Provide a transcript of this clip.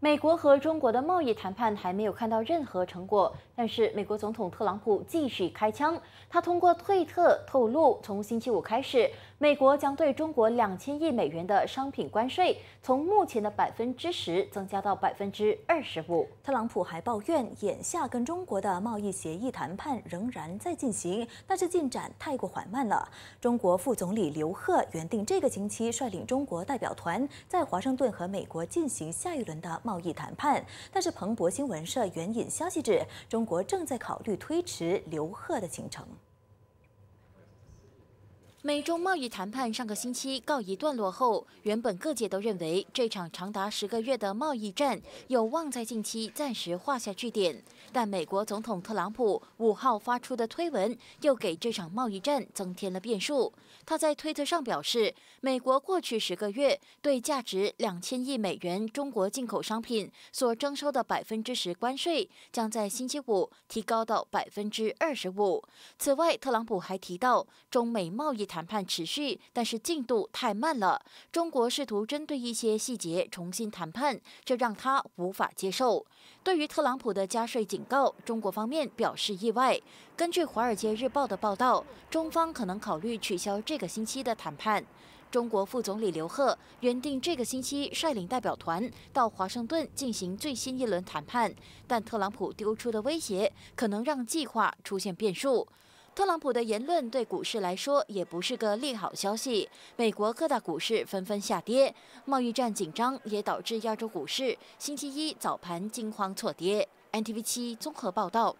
美国和中国的贸易谈判还没有看到任何成果，但是美国总统特朗普继续开枪。他通过推特透露，从星期五开始，美国将对中国两千亿美元的商品关税从目前的百分之十增加到百分之二十五。特朗普还抱怨，眼下跟中国的贸易协议谈判仍然在进行，但是进展太过缓慢了。中国副总理刘鹤原定这个星期率领中国代表团在华盛顿和美国进行下一轮的。贸易谈判，但是彭博新闻社援引消息指，中国正在考虑推迟刘贺的行程。美中贸易谈判上个星期告一段落后，原本各界都认为这场长达十个月的贸易战有望在近期暂时画下句点。但美国总统特朗普五号发出的推文又给这场贸易战增添了变数。他在推特上表示，美国过去十个月对价值两千亿美元中国进口商品所征收的百分之十关税，将在星期五提高到百分之二十五。此外，特朗普还提到，中美贸易。谈判持续，但是进度太慢了。中国试图针对一些细节重新谈判，这让他无法接受。对于特朗普的加税警告，中国方面表示意外。根据《华尔街日报》的报道，中方可能考虑取消这个星期的谈判。中国副总理刘鹤原定这个星期率领代表团到华盛顿进行最新一轮谈判，但特朗普丢出的威胁可能让计划出现变数。特朗普的言论对股市来说也不是个利好消息，美国各大股市纷纷下跌，贸易战紧张也导致亚洲股市星期一早盘惊慌错跌。NTV 七综合报道。